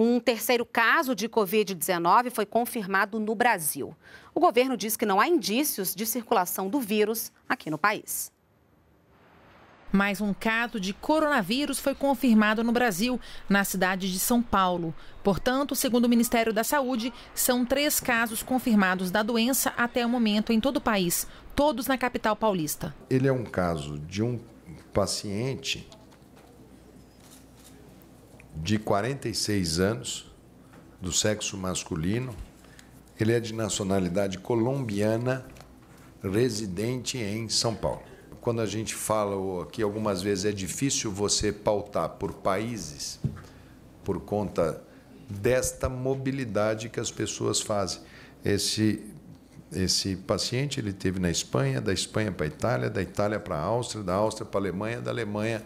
Um terceiro caso de Covid-19 foi confirmado no Brasil. O governo diz que não há indícios de circulação do vírus aqui no país. Mais um caso de coronavírus foi confirmado no Brasil, na cidade de São Paulo. Portanto, segundo o Ministério da Saúde, são três casos confirmados da doença até o momento em todo o país, todos na capital paulista. Ele é um caso de um paciente de 46 anos, do sexo masculino. Ele é de nacionalidade colombiana, residente em São Paulo. Quando a gente fala aqui, algumas vezes é difícil você pautar por países por conta desta mobilidade que as pessoas fazem. Esse esse paciente ele teve na Espanha, da Espanha para a Itália, da Itália para a Áustria, da Áustria para a Alemanha, da Alemanha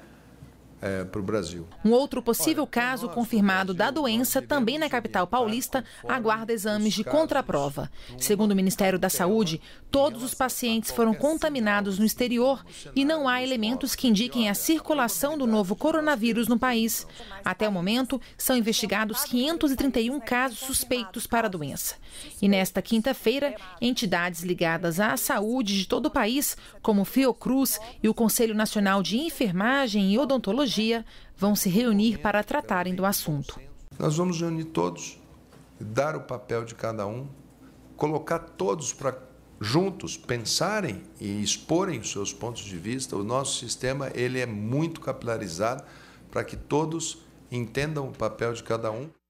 é, para o Brasil. Um outro possível caso confirmado da doença, também na capital paulista, aguarda exames de contraprova. Segundo o Ministério da Saúde, todos os pacientes foram contaminados no exterior e não há elementos que indiquem a circulação do novo coronavírus no país. Até o momento, são investigados 531 casos suspeitos para a doença. E nesta quinta-feira, entidades ligadas à saúde de todo o país, como Fiocruz e o Conselho Nacional de Enfermagem e Odontologia, Energia vão se reunir para tratarem do assunto. Nós vamos reunir todos, dar o papel de cada um, colocar todos para juntos pensarem e exporem os seus pontos de vista. O nosso sistema ele é muito capilarizado para que todos entendam o papel de cada um.